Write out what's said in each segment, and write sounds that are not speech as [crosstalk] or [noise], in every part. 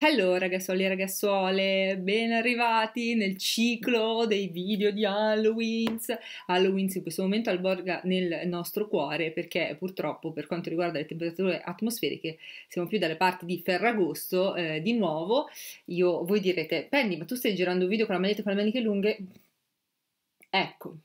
Hello ragazzuoli e ragazzuole, ben arrivati nel ciclo dei video di Halloween. Halloween in questo momento alborga nel nostro cuore perché purtroppo per quanto riguarda le temperature atmosferiche siamo più dalle parti di Ferragosto eh, di nuovo. Io, voi direte, Penny ma tu stai girando un video con la maglietta con le maniche lunghe? Ecco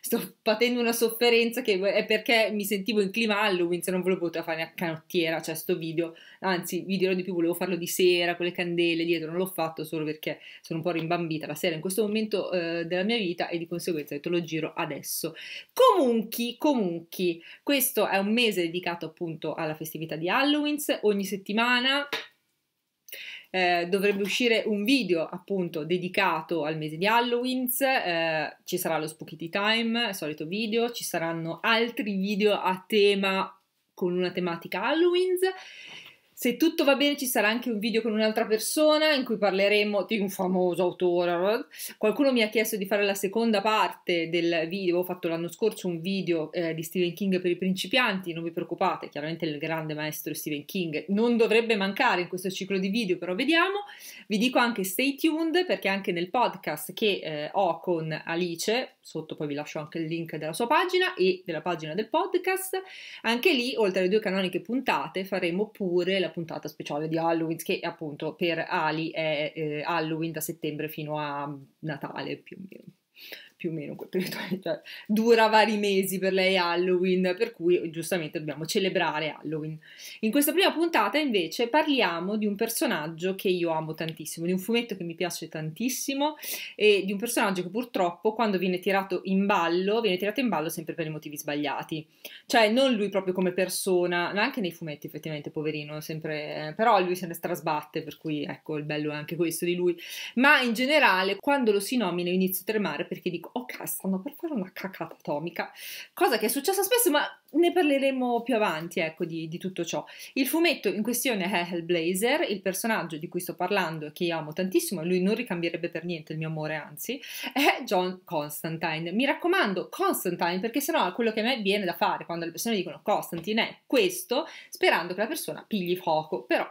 sto patendo una sofferenza che è perché mi sentivo in clima Halloween, se non volevo poter fare a canottiera, cioè sto video, anzi vi dirò di più, volevo farlo di sera con le candele dietro, non l'ho fatto solo perché sono un po' rimbambita la sera in questo momento eh, della mia vita e di conseguenza te lo giro adesso. Comunque, comunque, questo è un mese dedicato appunto alla festività di Halloween, ogni settimana eh, dovrebbe uscire un video appunto dedicato al mese di Halloween, eh, ci sarà lo Spookity Time, solito video, ci saranno altri video a tema con una tematica Halloween se tutto va bene ci sarà anche un video con un'altra persona in cui parleremo di un famoso autore. Qualcuno mi ha chiesto di fare la seconda parte del video, ho fatto l'anno scorso un video eh, di Stephen King per i principianti, non vi preoccupate, chiaramente il grande maestro Stephen King non dovrebbe mancare in questo ciclo di video, però vediamo. Vi dico anche stay tuned perché anche nel podcast che eh, ho con Alice sotto poi vi lascio anche il link della sua pagina e della pagina del podcast. Anche lì, oltre alle due canoniche puntate, faremo pure la puntata speciale di Halloween, che appunto per Ali è eh, Halloween da settembre fino a Natale più o meno più o meno quel [laughs] cioè, dura vari mesi per lei Halloween, per cui giustamente dobbiamo celebrare Halloween. In questa prima puntata invece parliamo di un personaggio che io amo tantissimo, di un fumetto che mi piace tantissimo e di un personaggio che purtroppo quando viene tirato in ballo, viene tirato in ballo sempre per i motivi sbagliati, cioè non lui proprio come persona, ma anche nei fumetti effettivamente, poverino, sempre, eh, però lui se ne strasbatte, per cui ecco il bello è anche questo di lui, ma in generale quando lo si nomina inizio a tremare perché dico o castrano per fare una cacata atomica, cosa che è successa spesso, ma ne parleremo più avanti, ecco, di, di tutto ciò. Il fumetto in questione è Hellblazer, il personaggio di cui sto parlando e che io amo tantissimo, lui non ricambierebbe per niente il mio amore, anzi, è John Constantine. Mi raccomando, Constantine, perché sennò quello che a me viene da fare quando le persone dicono Constantine è questo, sperando che la persona pigli fuoco, però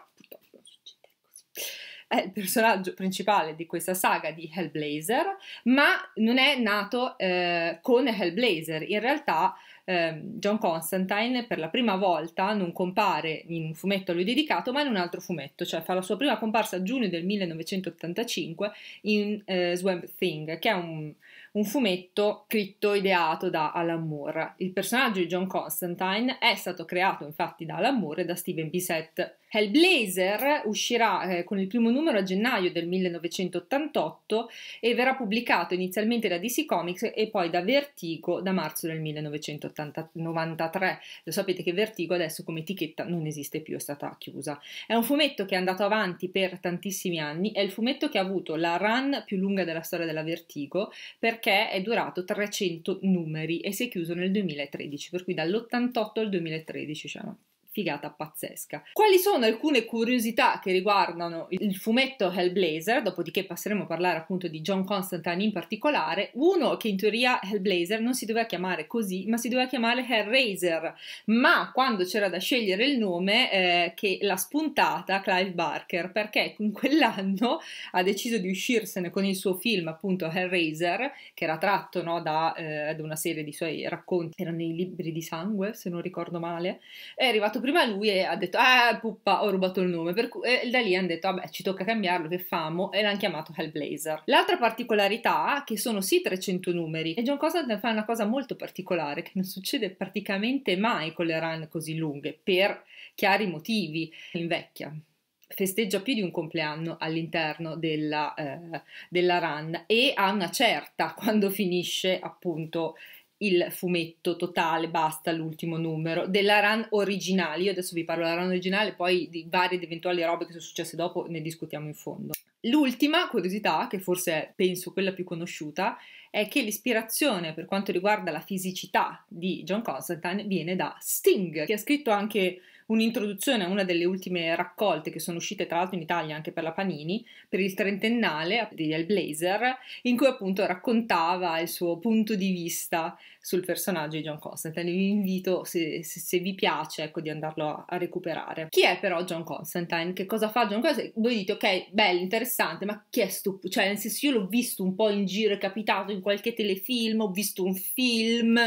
è il personaggio principale di questa saga di Hellblazer, ma non è nato eh, con Hellblazer. In realtà eh, John Constantine per la prima volta non compare in un fumetto a lui dedicato, ma in un altro fumetto, cioè fa la sua prima comparsa a giugno del 1985 in eh, Swamp Thing, che è un, un fumetto scritto ideato da Alan Moore. Il personaggio di John Constantine è stato creato infatti da Alan Moore e da Steven Bissett Hellblazer uscirà eh, con il primo numero a gennaio del 1988 e verrà pubblicato inizialmente da DC Comics e poi da Vertigo da marzo del 1993. Lo sapete che Vertigo adesso come etichetta non esiste più, è stata chiusa. È un fumetto che è andato avanti per tantissimi anni, è il fumetto che ha avuto la run più lunga della storia della Vertigo perché è durato 300 numeri e si è chiuso nel 2013, per cui dall'88 al 2013 diciamo figata pazzesca. Quali sono alcune curiosità che riguardano il fumetto Hellblazer? Dopodiché passeremo a parlare appunto di John Constantine in particolare. Uno che in teoria Hellblazer non si doveva chiamare così, ma si doveva chiamare Hellraiser. Ma quando c'era da scegliere il nome, eh, che l'ha spuntata Clive Barker, perché in quell'anno ha deciso di uscirsene con il suo film appunto Hellraiser, che era tratto no, da, eh, una serie di suoi racconti, erano i libri di sangue se non ricordo male, è arrivato prima prima lui ha detto, ah puppa, ho rubato il nome, per cui e da lì hanno detto, vabbè ci tocca cambiarlo, che famo, e l'hanno chiamato Hellblazer. L'altra particolarità che sono sì 300 numeri e John Constantine fa una cosa molto particolare che non succede praticamente mai con le run così lunghe, per chiari motivi, invecchia festeggia più di un compleanno all'interno della, eh, della, run e ha una certa quando finisce appunto il fumetto totale, basta l'ultimo numero, della run originale. Io adesso vi parlo della run originale, poi di varie ed eventuali robe che sono successe dopo ne discutiamo in fondo. L'ultima curiosità, che forse è, penso quella più conosciuta, è che l'ispirazione per quanto riguarda la fisicità di John Constantine viene da Sting, che ha scritto anche un'introduzione a una delle ultime raccolte che sono uscite tra l'altro in Italia anche per la Panini, per il trentennale di El Blazer, in cui appunto raccontava il suo punto di vista sul personaggio di John Constantine. Vi invito, se, se, se vi piace, ecco, di andarlo a, a, recuperare. Chi è però John Constantine? Che cosa fa John Constantine? Voi dite, ok, bello, interessante, ma chi è sto... Cioè, nel senso, io l'ho visto un po' in giro, è capitato in qualche telefilm, ho visto un film...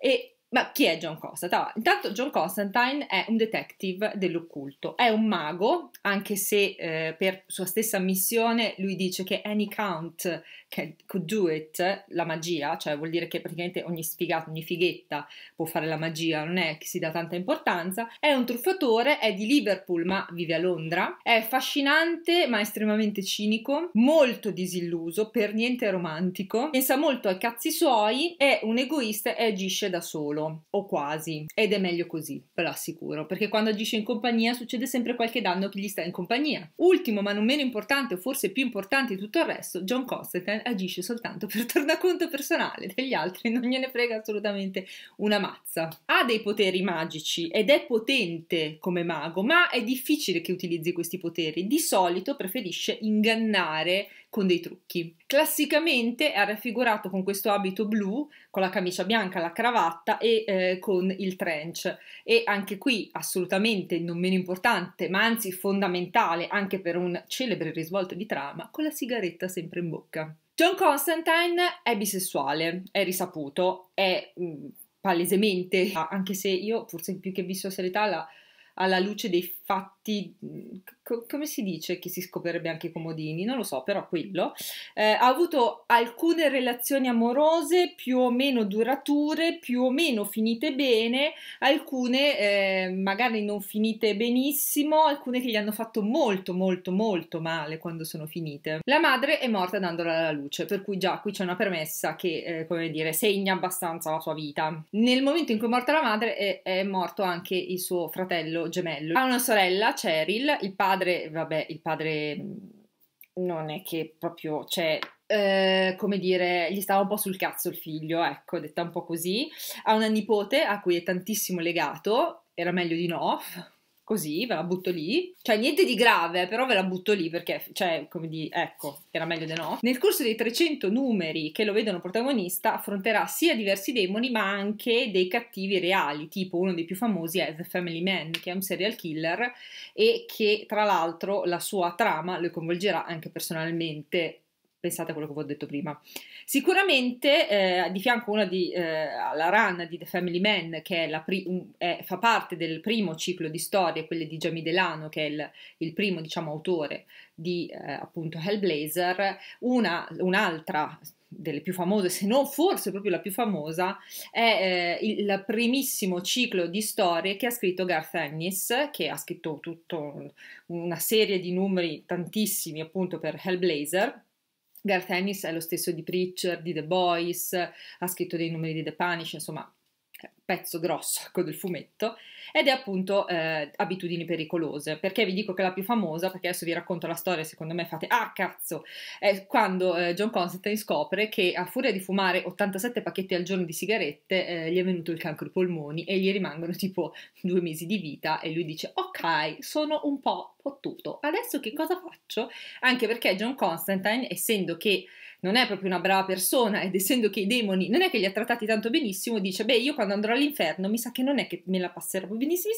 E ma chi è John Constantine? intanto John Constantine è un detective dell'occulto, è un mago, anche se eh, per sua stessa missione lui dice che any count can, could do it, la magia, cioè vuol dire che praticamente ogni sfigato, ogni fighetta può fare la magia, non è che si dà tanta importanza, è un truffatore, è di Liverpool ma vive a Londra, è affascinante ma estremamente cinico, molto disilluso, per niente romantico, pensa molto ai cazzi suoi, è un egoista e agisce da solo solo, o quasi, ed è meglio così, ve lo assicuro, perché quando agisce in compagnia succede sempre qualche danno che gli sta in compagnia. Ultimo, ma non meno importante, o forse più importante di tutto il resto, John Constantine agisce soltanto per [laughs] tornaconto personale degli altri, non gliene frega assolutamente una mazza. Ha dei poteri magici ed è potente come mago, ma è difficile che utilizzi questi poteri. Di solito preferisce ingannare con dei trucchi. Classicamente è raffigurato con questo abito blu, con la camicia bianca, la cravatta e eh, con il trench. E anche qui assolutamente non meno importante, ma anzi fondamentale anche per un celebre risvolto di trama, con la sigaretta sempre in bocca. John Constantine è bisessuale, è risaputo, è mh, mm, palesemente, anche se io forse più che bisessualità alla, alla luce dei fatti piatti, co- come si dice che si scoprirebbe anche i comodini, non lo so, però quello. Eh, ha avuto alcune relazioni amorose più o meno durature, più o meno finite bene, alcune eh, magari non finite benissimo, alcune che gli hanno fatto molto molto molto male quando sono finite. La madre è morta dandola alla luce, per cui già qui c'è una premessa che, eh, come dire, segna abbastanza la sua vita. Nel momento in cui è morta la madre è, è morto anche il suo fratello gemello. Ha una sorella, Cheryl, il padre, vabbè, il padre mm, non è che proprio, cioè, eh, come dire, gli stava un po' sul cazzo il figlio, ecco, detta un po' così. Ha una nipote a cui è tantissimo legato, era meglio di no, così, ve la butto lì. Cioè, niente di grave, però ve la butto lì perché, cioè, come di, ecco, era meglio di no. Nel corso dei 300 numeri che lo vedono protagonista, affronterà sia diversi demoni, ma anche dei cattivi reali, tipo uno dei più famosi è The Family Man, che è un serial killer e che, tra l'altro, la sua trama lo coinvolgerà anche personalmente pensate a quello che vi ho detto prima. Sicuramente eh, di fianco una di, eh, alla run di The Family Man, che pri- è, fa parte del primo ciclo di storie, quelle di Jamie Delano, che è il, il primo diciamo, autore di eh, appunto Hellblazer, una, un'altra delle più famose, se non forse proprio la più famosa, è eh, il primissimo ciclo di storie che ha scritto Garth Ennis, che ha scritto tutta una serie di numeri, tantissimi appunto per Hellblazer Garth Ennis è lo stesso di Preacher, di The Boys, ha scritto dei numeri di The Punish, insomma pezzo grosso ecco, del fumetto ed è appunto eh, Abitudini pericolose perché vi dico che è la più famosa perché adesso vi racconto la storia secondo me fate ah cazzo è quando eh, John Constantine scopre che a furia di fumare 87 pacchetti al giorno di sigarette eh, gli è venuto il cancro ai polmoni e gli rimangono tipo due mesi di vita e lui dice ok sono un po' pottuto adesso che cosa faccio anche perché John Constantine essendo che non è proprio una brava persona ed essendo che i demoni non è che li ha trattati tanto benissimo, dice beh io quando andrò all'inferno mi sa che non è che me la passerò benissimo,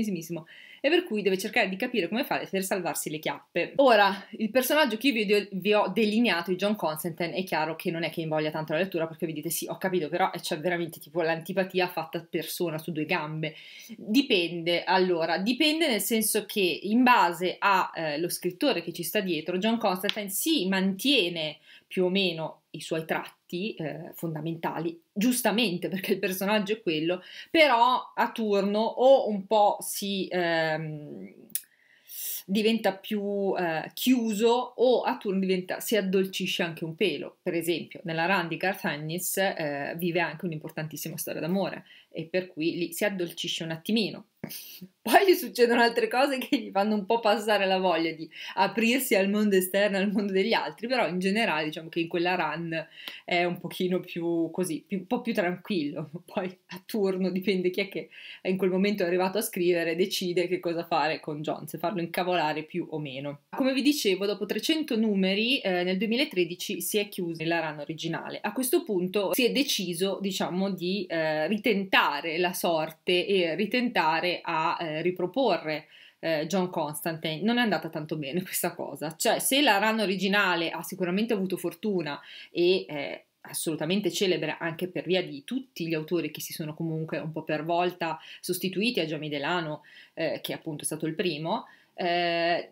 benissimo e per cui deve cercare di capire come fare per salvarsi le chiappe. Ora, il personaggio che io vi, ho delineato di John Constantine è chiaro che non è che invoglia tanto la lettura perché vi dite sì, ho capito, però eh, c'è veramente tipo l'antipatia fatta persona su due gambe. Dipende, allora, dipende nel senso che in base allo eh, scrittore che ci sta dietro, John Constantine si mantiene più o meno i suoi tratti eh, fondamentali, giustamente perché il personaggio è quello, però a turno o un po' si ehm, diventa più eh, chiuso o a turno diventa, si addolcisce anche un pelo. Per esempio, nella Randy Garth eh, vive anche un'importantissima storia d'amore e per cui lì si addolcisce un attimino. [laughs] poi gli succedono altre cose che gli fanno un po' passare la voglia di aprirsi al mondo esterno, al mondo degli altri, però in generale diciamo che in quella run è un pochino più così, un po' più tranquillo, [laughs] poi a turno dipende chi è che è in quel momento è arrivato a scrivere, decide che cosa fare con John, se farlo incavolare più o meno. Come vi dicevo, dopo 300 numeri eh, nel 2013 si è chiusa la run originale, a questo punto si è deciso diciamo di eh, ritentare la sorte e ritentare a eh, riproporre eh, John Constantine, non è andata tanto bene questa cosa. Cioè, se la run originale ha sicuramente avuto fortuna e eh, assolutamente celebre anche per via di tutti gli autori che si sono comunque un po' per volta sostituiti a Gianni Delano, eh, che appunto è stato il primo, eh,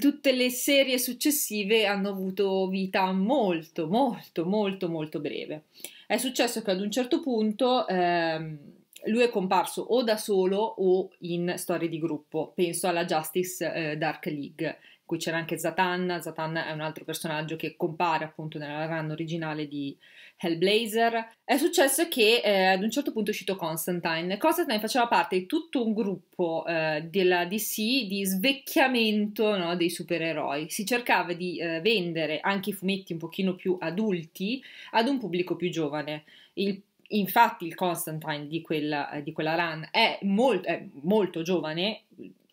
tutte le serie successive hanno avuto vita molto, molto, molto, molto breve. È successo che ad un certo punto... Ehm, lui è comparso o da solo o in storie di gruppo, penso alla Justice eh, Dark League, in cui c'era anche Zatanna, Zatanna è un altro personaggio che compare appunto nella run originale di Hellblazer. È successo che eh, ad un certo punto è uscito Constantine, Constantine faceva parte di tutto un gruppo eh, della DC di svecchiamento no, dei supereroi, si cercava di eh, vendere anche i fumetti un pochino più adulti ad un pubblico più giovane. Il infatti il Constantine di quella, eh, di quella run è, molt, è molto giovane,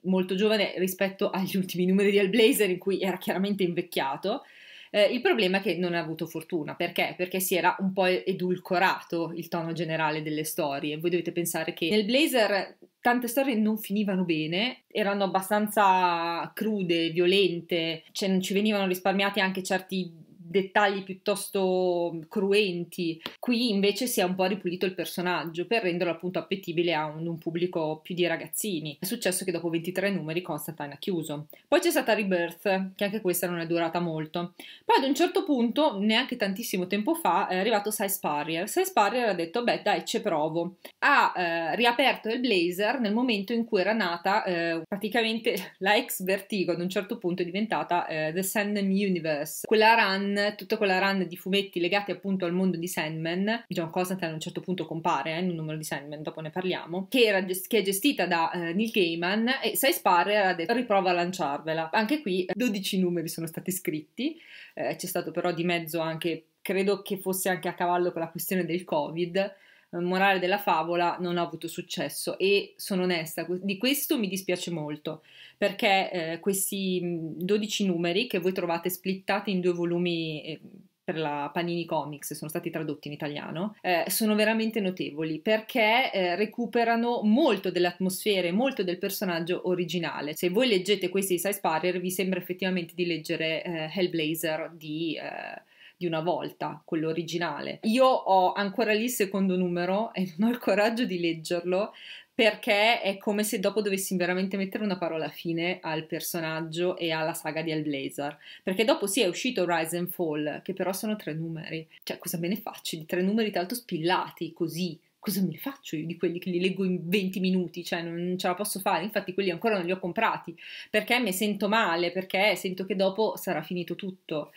molto giovane rispetto agli ultimi numeri di Hellblazer in cui era chiaramente invecchiato. Eh, il problema è che non ha avuto fortuna, perché? Perché si era un po' edulcorato il tono generale delle storie. Voi dovete pensare che nel Blazer tante storie non finivano bene, erano abbastanza crude, violente, cioè non ci venivano risparmiati anche certi dettagli piuttosto cruenti. Qui invece si è un po' ripulito il personaggio per renderlo appunto appetibile a un, un pubblico più di ragazzini. È successo che dopo 23 numeri Constantine ha chiuso. Poi c'è stata Rebirth, che anche questa non è durata molto. Poi ad un certo punto, neanche tantissimo tempo fa, è arrivato Size Parrier. Size Parrier ha detto, beh dai, ci provo. Ha eh, riaperto il Blazer nel momento in cui era nata eh, praticamente [laughs] la ex Vertigo ad un certo punto è diventata eh, The Sandman Universe, quella run tutta quella run di fumetti legati appunto al mondo di Sandman, John Constantine a un certo punto compare eh, in un numero di Sandman, dopo ne parliamo, che, era, che è gestita da eh, Neil Gaiman e Sai Sparrer ha detto riprova a lanciarvela. Anche qui 12 numeri sono stati scritti, eh, c'è stato però di mezzo anche, credo che fosse anche a cavallo con la questione del Covid, eh, morale della favola, non ha avuto successo e sono onesta, di questo mi dispiace molto perché eh, questi 12 mm, numeri che voi trovate splittati in due volumi eh, per la Panini Comics, sono stati tradotti in italiano, eh, sono veramente notevoli perché eh, recuperano molto dell'atmosfera e molto del personaggio originale. Se voi leggete questi di Size Parer vi sembra effettivamente di leggere eh, Hellblazer di... Eh, di una volta, quello originale. Io ho ancora lì il secondo numero e non ho il coraggio di leggerlo perché è come se dopo dovessi veramente mettere una parola fine al personaggio e alla saga di Hellblazer, perché dopo sì è uscito Rise and Fall, che però sono tre numeri, cioè cosa me ne faccio di tre numeri tanto spillati così? Cosa me ne faccio io di quelli che li leggo in 20 minuti? Cioè, non ce la posso fare. Infatti, quelli ancora non li ho comprati perché mi sento male, perché sento che dopo sarà finito tutto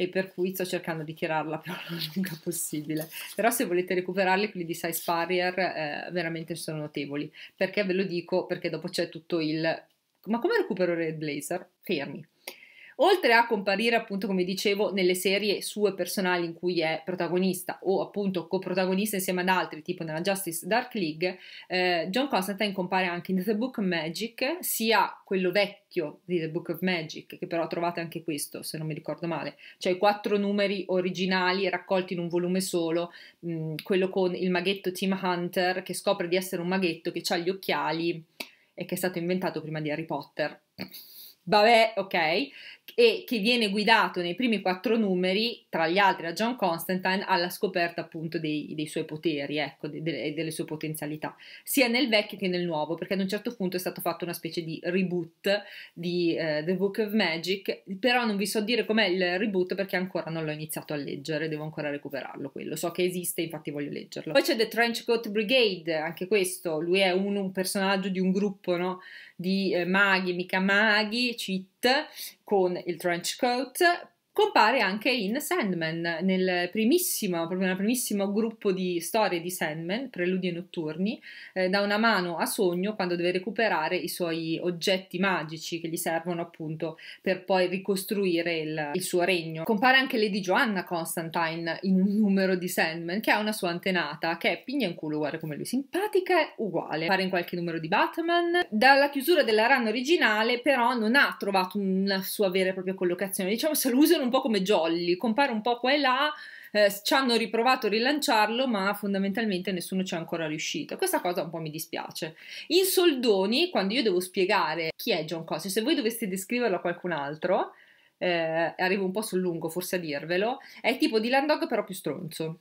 e per cui sto cercando di tirarla [laughs] più lunga possibile. Però se volete recuperarli, quelli di Size Barrier eh, veramente sono notevoli, perché ve lo dico, perché dopo c'è tutto il... Ma come recupero Red Blazer? Fermi. Oltre a comparire, appunto, come dicevo, nelle serie sue personali in cui è protagonista o appunto coprotagonista insieme ad altri, tipo nella Justice Dark League, eh, John Constantine compare anche in The Book of Magic, sia quello vecchio di The Book of Magic, che però trovate anche questo, se non mi ricordo male, cioè i quattro numeri originali raccolti in un volume solo, mh, mm, quello con il maghetto Tim Hunter che scopre di essere un maghetto che ha gli occhiali e che è stato inventato prima di Harry Potter. Vabbè, ok e che viene guidato nei primi quattro numeri, tra gli altri da John Constantine, alla scoperta appunto dei, dei suoi poteri, ecco, de, delle sue potenzialità, sia nel vecchio che nel nuovo, perché ad un certo punto è stato fatto una specie di reboot di uh, The Book of Magic, però non vi so dire com'è il reboot perché ancora non l'ho iniziato a leggere, devo ancora recuperarlo quello, so che esiste, infatti voglio leggerlo. Poi c'è The Trenchcoat Brigade, anche questo, lui è un, un personaggio di un gruppo, no? Di eh, maghi, mica maghi, cheat, con il trench coat compare anche in Sandman, nel primissimo, proprio nel primissimo gruppo di storie di Sandman, preludi e notturni, eh, da una mano a sogno quando deve recuperare i suoi oggetti magici che gli servono appunto per poi ricostruire il, il suo regno. Compare anche Lady Joanna Constantine in un numero di Sandman che ha una sua antenata che è pigna in culo uguale come lui, simpatica è uguale, pare in qualche numero di Batman. Dalla chiusura della run originale però non ha trovato una sua vera e propria collocazione, diciamo se lo usano un po' come Jolly, compare un po' qua e là, eh, ci hanno riprovato a rilanciarlo, ma fondamentalmente nessuno ci è ancora riuscito. Questa cosa un po' mi dispiace. In soldoni, quando io devo spiegare chi è John Cosio, se voi doveste descriverlo a qualcun altro, eh, arrivo un po' sul lungo forse a dirvelo, è tipo di Dog però più stronzo.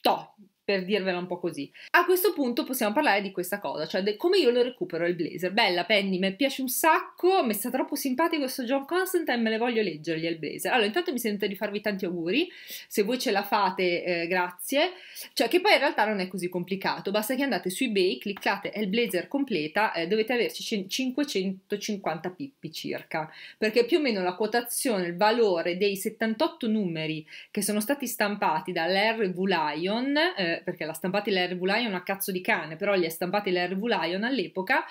Toh, per dirvela un po' così. A questo punto possiamo parlare di questa cosa, cioè di come io lo recupero il blazer. Bella Penny, mi piace un sacco, mi sta troppo simpatico questo John Constantine, me le voglio leggergli il blazer. Allora, intanto mi sento di farvi tanti auguri, se voi ce la fate, eh, grazie. Cioè, che poi in realtà non è così complicato, basta che andate su eBay, cliccate il blazer completa, eh, dovete averci 550 pippi circa, perché più o meno la quotazione, il valore dei 78 numeri che sono stati stampati dall'RV Lion, eh, perché l'ha stampata l'Herbu Lion a cazzo di cane, però li ha stampati l'Herbu Lion all'epoca,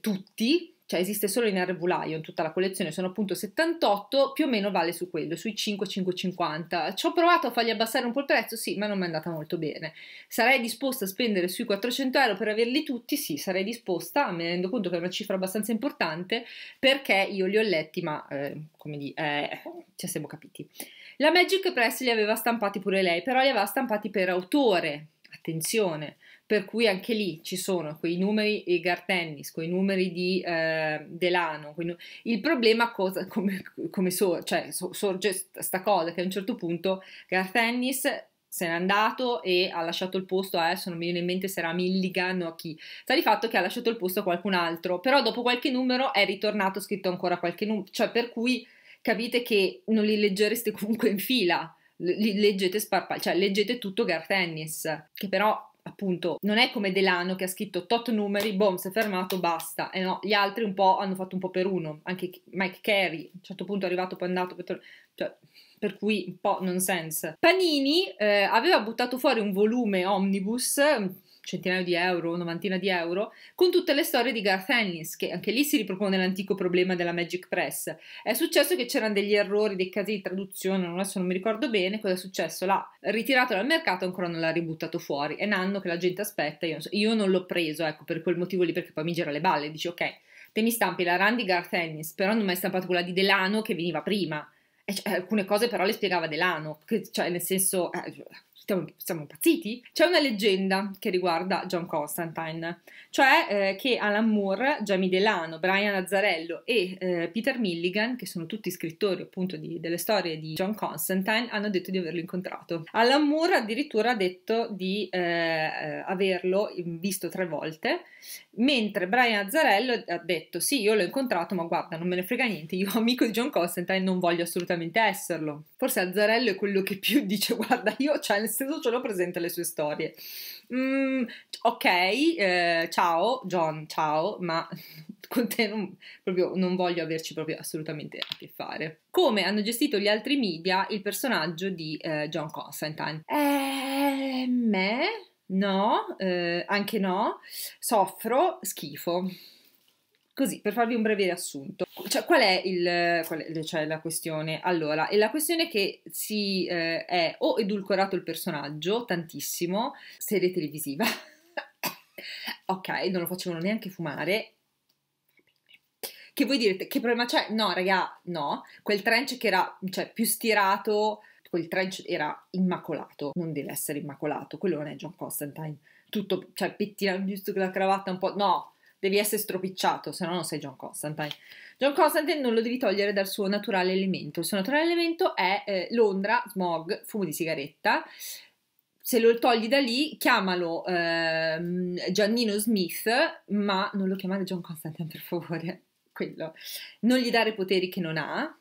tutti, cioè esiste solo in Herbu Lion, tutta la collezione sono appunto 78, più o meno vale su quello, sui 5-5,50. Ci ho provato a fargli abbassare un po' il prezzo, sì, ma non mi è andata molto bene. Sarei disposta a spendere sui 400 euro per averli tutti? Sì, sarei disposta, me ne rendo conto che è una cifra abbastanza importante, perché io li ho letti, ma eh, come dire, eh, ci cioè siamo capiti. La Magic Press li aveva stampati pure lei, però li aveva stampati per autore, attenzione, per cui anche lì ci sono quei numeri di Gartennis, quei numeri di eh, Delano. Nu- il problema cosa, [laughs] come, come so- cioè, so- sorge questa cosa che a un certo punto Gartennis se n'è andato e ha lasciato il posto a, adesso non mi viene in mente se era Milligan o a chi, sta di fatto che ha lasciato il posto a qualcun altro, però dopo qualche numero è ritornato scritto ancora qualche numero, cioè per cui capite che non li leggereste [laughs] comunque in fila, li leggete sparpati, cioè leggete tutto Gar Tennis, che però appunto non è come Delano che ha scritto tot numeri, boom, si è fermato, basta. E eh, no, gli altri un po' hanno fatto un po' per uno, anche Mike Carey, a un certo punto è arrivato, poi è andato, poi cioè, per cui un po' nonsense. Panini eh, aveva buttato fuori un volume omnibus centinaio di euro, novantina di euro, con tutte le storie di Garth Ennis, che anche lì si ripropone l'antico problema della Magic Press. È successo che c'erano degli errori, dei casi di traduzione, non adesso non mi ricordo bene cosa è successo, l'ha ritirato dal mercato ancora non l'ha ributtato fuori. È un anno che la gente aspetta, io non, so, io non l'ho preso, ecco, per quel motivo lì, perché poi mi gira le balle, dici ok, te mi stampi la Randy Garth Ennis, però non mi hai stampato quella di Delano che veniva prima. Cioè, alcune cose però le spiegava Delano, che, cioè nel senso... Eh, siamo, siamo, impazziti? C'è una leggenda che riguarda John Constantine, cioè eh, che Alan Moore, Jamie Delano, Brian Azzarello e eh, Peter Milligan, che sono tutti scrittori appunto di, delle storie di John Constantine, hanno detto di averlo incontrato. Alan Moore addirittura ha detto di eh, eh averlo visto tre volte, mentre Brian Azzarello ha detto sì, io l'ho incontrato, ma guarda, non me ne frega niente, io [laughs] amico di John Constantine non voglio assolutamente esserlo. Forse Azzarello è quello che più dice guarda, io cioè nel stesso ce lo presenta le sue storie. Mm, ok, eh, ciao John, ciao, ma [laughs] con te non, proprio, non voglio averci proprio assolutamente a che fare. Come hanno gestito gli altri media il personaggio di eh, John Constantine? Eh, me? No, eh, anche no, soffro schifo. Così, per farvi un breve riassunto, cioè, qual è, il, qual è cioè, la questione? Allora, è la questione che si eh, è o edulcorato il personaggio tantissimo, serie televisiva, [laughs] ok, non lo facevano neanche fumare, che voi direte, che problema c'è? No, raga, no, quel trench che era cioè, più stirato, quel trench era immacolato, non deve essere immacolato, quello non è John Constantine, tutto, cioè, pettinato, giusto che la cravatta un po', no, devi essere stropicciato, se no non sei John Constantine. John Constantine non lo devi togliere dal suo naturale elemento. Il suo naturale elemento è eh, Londra, smog, fumo di sigaretta. Se lo togli da lì, chiamalo eh, Giannino Smith, ma non lo chiamare John Constantine, per favore. Quello. Non gli dare poteri che non ha,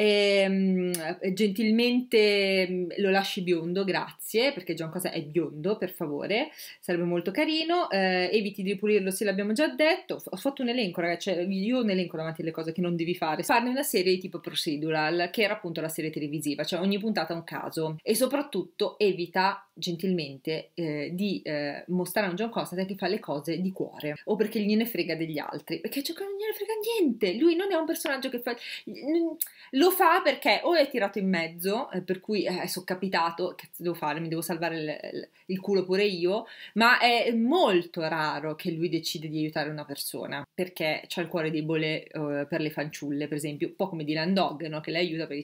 e, ehm, gentilmente mhmm, lo lasci biondo, grazie, perché John Cosa è biondo, per favore, sarebbe molto carino. Eh, eviti di pulirlo se l'abbiamo già detto. Ho fatto un elenco, ragazzi, cioè io un elenco davanti alle cose che non devi fare. Farne una serie tipo procedural, che era appunto la serie televisiva, cioè ogni puntata un caso. E soprattutto evita gentilmente eh, di eh, mostrare a un John Constantine che fa le cose di cuore o perché gliene frega degli altri, perché cioè, non gliene frega niente, lui non è un personaggio che fa... lo fa perché o è tirato in mezzo, eh, per cui è eh, capitato che devo fare, mi devo salvare il, il culo pure io, ma è molto raro che lui decide di aiutare una persona perché ha il cuore debole uh, eh, per le fanciulle, per esempio, un po' come Dylan Dog, no? che le aiuta perché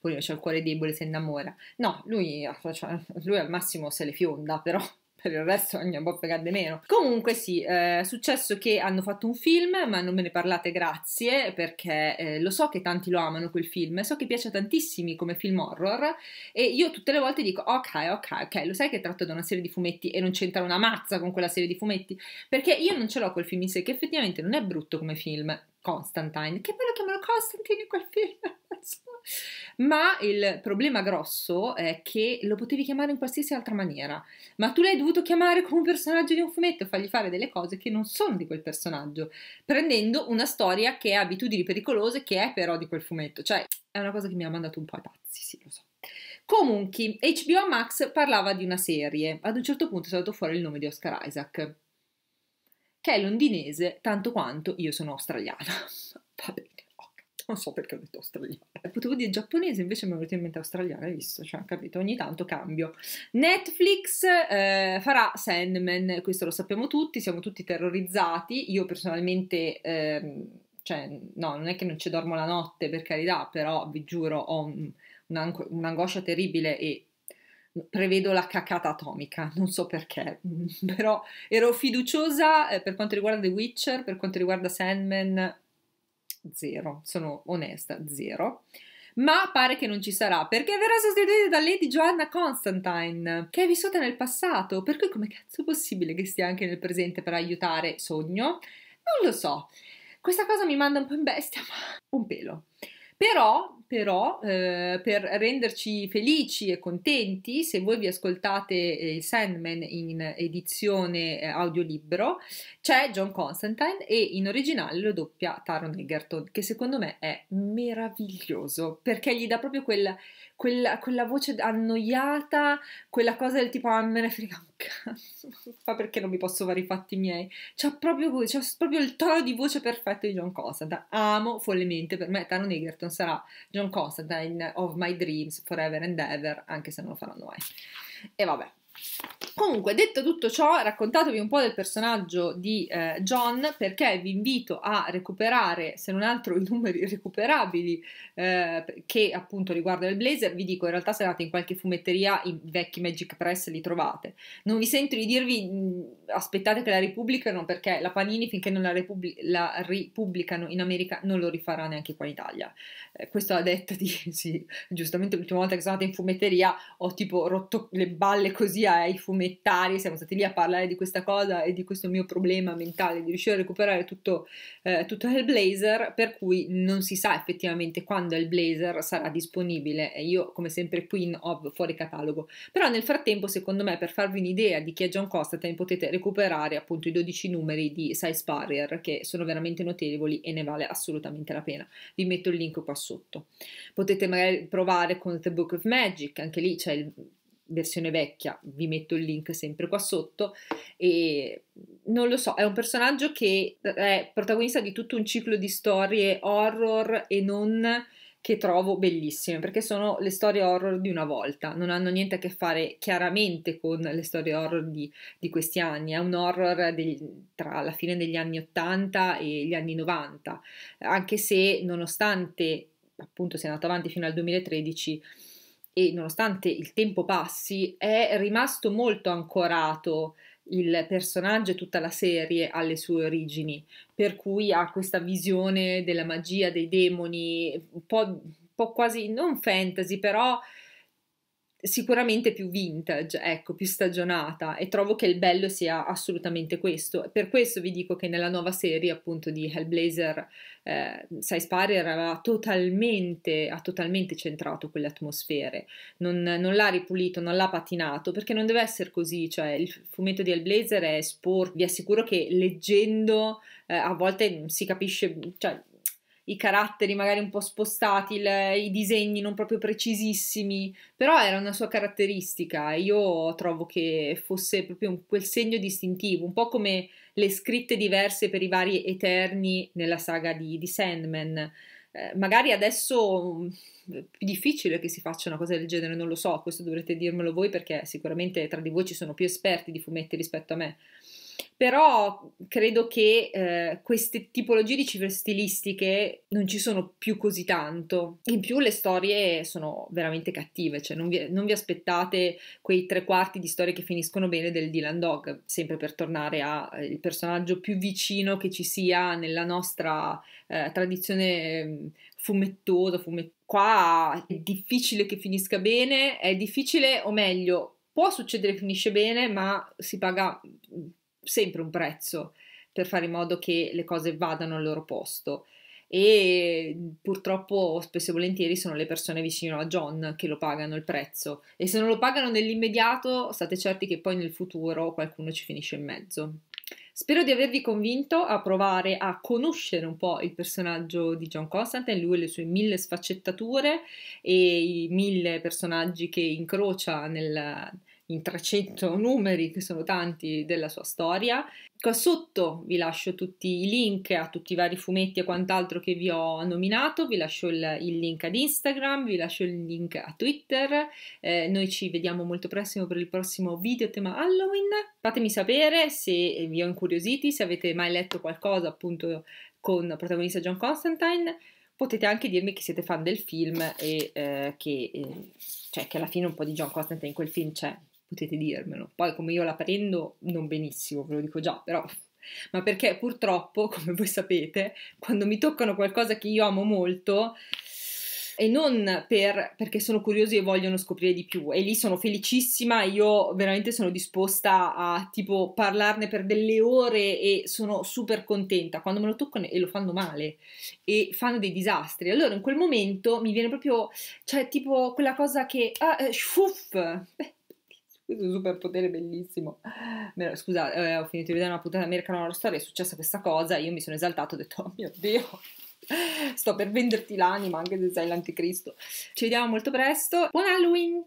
poi c'ha il cuore debole, si innamora. No, lui, eh, cioè, lui al massimo massimo se le fionda, però [laughs] per il resto andiamo a fregare meno. Comunque sì, eh, è successo che hanno fatto un film, ma non me ne parlate grazie, perché eh, lo so che tanti lo amano quel film, so che piace a tantissimi come film horror, e io tutte le volte dico ok, ok, ok, lo sai che è tratto da una serie di fumetti e non c'entra una mazza con quella serie di fumetti? Perché io non ce l'ho quel film in sé, che effettivamente non è brutto come film, Constantine, che poi lo chiamano Constantine in quel film. [laughs] Ma il problema grosso è che lo potevi chiamare in qualsiasi altra maniera, ma tu l'hai dovuto chiamare come un personaggio di un fumetto, fargli fare delle cose che non sono di quel personaggio, prendendo una storia che ha abitudini pericolose, che è però di quel fumetto. Cioè, è una cosa che mi ha mandato un po' a pazzi, sì, lo so. Comunque, HBO Max parlava di una serie, ad un certo punto è saltato fuori il nome di Oscar Isaac che è londinese tanto quanto io sono australiana. [laughs] Va bene, okay. non so perché ho detto australiana. Potevo dire giapponese, invece mi è venuto in mente australiana, hai visto? Cioè, capito, ogni tanto cambio. Netflix eh, farà Sandman, questo lo sappiamo tutti, siamo tutti terrorizzati. Io personalmente... Eh, cioè, no, non è che non ci dormo la notte, per carità, però vi giuro, ho un, un'ang- un'angoscia terribile e prevedo la cacata atomica, non so perché, [laughs] però ero fiduciosa eh, per quanto riguarda The Witcher, per quanto riguarda Sandman, zero, sono onesta, zero. Ma pare che non ci sarà, perché verrà sostituita da Lady Joanna Constantine, che è vissuta nel passato, per cui come cazzo è possibile che stia anche nel presente per aiutare Sogno? Non lo so. Questa cosa mi manda un po' in bestia, ma un pelo. Però, però eh, per renderci felici e contenti, se voi vi ascoltate eh, il eh, Sandman in edizione eh, audiolibro, c'è John Constantine e in originale lo doppia Taron Egerton, che secondo me è meraviglioso perché gli dà proprio quella, quella, quella voce annoiata, quella cosa del tipo ah, me ne frega un cazzo, ma [laughs] perché non mi posso fare i fatti miei? C'ha proprio, proprio, il tono di voce perfetto di John Constantine. Amo follemente, per me Taron Egerton sarà John Constantine of my dreams forever and ever, anche se non lo faranno mai. E vabbè, Comunque, detto tutto ciò, raccontatevi un po' del personaggio di eh, John perché vi invito a recuperare, se non altro, i numeri recuperabili eh, che appunto riguardano il Blazer. Vi dico, in realtà se andate in qualche fumetteria, i vecchi Magic Press li trovate. Non vi sento di dirvi mh, mm, aspettate che la ripubblicano perché la Panini finché non la, repubblic- la ripubblicano in America non lo rifarà neanche qua in Italia. Eh, questo a detta di, [laughs] sì, giustamente l'ultima volta che sono andata in fumetteria ho tipo rotto le balle così ai fumettari, siamo stati lì a parlare di questa cosa e di questo mio problema mentale di riuscire a recuperare tutto, eh, tutto Hellblazer, per cui non si sa effettivamente quando il blazer sarà disponibile. E io, come sempre, Queen of fuori catalogo. Però nel frattempo, secondo me, per farvi un'idea di chi è John Constantine, potete recuperare appunto i 12 numeri di Size Barrier, che sono veramente notevoli e ne vale assolutamente la pena. Vi metto il link qua sotto. Potete magari provare con The Book of Magic, anche lì c'è il versione vecchia, vi metto il link sempre qua sotto e non lo so, è un personaggio che è protagonista di tutto un ciclo di storie horror e non che trovo bellissime perché sono le storie horror di una volta, non hanno niente a che fare chiaramente con le storie horror di, di questi anni, è un horror del, tra la fine degli anni 80 e gli anni 90, anche se nonostante appunto sia andato avanti fino al 2013 e nonostante il tempo passi, è rimasto molto ancorato il personaggio e tutta la serie alle sue origini, per cui ha questa visione della magia, dei demoni, un po', un po' quasi non fantasy, però sicuramente più vintage, ecco, più stagionata e trovo che il bello sia assolutamente questo. Per questo vi dico che nella nuova serie appunto di Hellblazer eh, Spider aveva totalmente, ha totalmente centrato quelle atmosfere, non, non l'ha ripulito, non l'ha patinato, perché non deve essere così, cioè il fumetto di Hellblazer è sporco, vi assicuro che leggendo eh, a volte si capisce, cioè i caratteri magari un po' spostati, le, i disegni non proprio precisissimi, però era una sua caratteristica io trovo che fosse proprio un, quel segno distintivo, un po' come le scritte diverse per i vari Eterni nella saga di, di Sandman. Eh, magari adesso mm, è più difficile che si faccia una cosa del genere, non lo so, questo dovrete dirmelo voi perché sicuramente tra di voi ci sono più esperti di fumetti rispetto a me però credo che eh, queste tipologie di cifre stilistiche non ci sono più così tanto. In più le storie sono veramente cattive, cioè non vi, non vi aspettate quei tre quarti di storie che finiscono bene del Dylan Dog, sempre per tornare al eh, personaggio più vicino che ci sia nella nostra eh, tradizione ehm, fumettosa. Fumet- Qua è difficile che finisca bene, è difficile o meglio... Può succedere che finisce bene, ma si paga sempre un prezzo per fare in modo che le cose vadano al loro posto. E purtroppo spesso e volentieri sono le persone vicino a John che lo pagano il prezzo e se non lo pagano nell'immediato state certi che poi nel futuro qualcuno ci finisce in mezzo. Spero di avervi convinto a provare a conoscere un po' il personaggio di John Constantine, lui e le sue mille sfaccettature e i mille personaggi che incrocia nel, in 300 numeri, che sono tanti, della sua storia. Qua sotto vi lascio tutti i link a tutti i vari fumetti e quant'altro che vi ho nominato, vi lascio il, il link ad Instagram, vi lascio il link a Twitter, eh, noi ci vediamo molto prossimo per il prossimo video tema Halloween. Fatemi sapere se vi ho incuriositi, se avete mai letto qualcosa appunto con protagonista John Constantine potete anche dirmi che siete fan del film e eh, che, eh, cioè, che alla fine un po' di John Constantine in quel film c'è potete dirmelo. Poi come io la prendo, non benissimo, ve lo dico già, però [laughs] ma perché purtroppo, [laughs] come voi sapete, quando mi toccano qualcosa che io amo molto e non per, perché sono curiosi e vogliono scoprire di più e lì sono felicissima, io veramente sono disposta a tipo parlarne per delle ore e sono super contenta quando me lo toccano e lo fanno male e fanno dei disastri. Allora in quel momento mi viene proprio, cioè tipo quella cosa che, ah, eh, shuff, beh, questo superpotere bellissimo. Scusa, eh, ho finito di vedere una puntata American Horror Story, è successa questa cosa, io mi sono esaltato, ho detto, oh mio Dio, sto per venderti l'anima anche se sei l'anticristo. Ci vediamo molto presto, buon Halloween!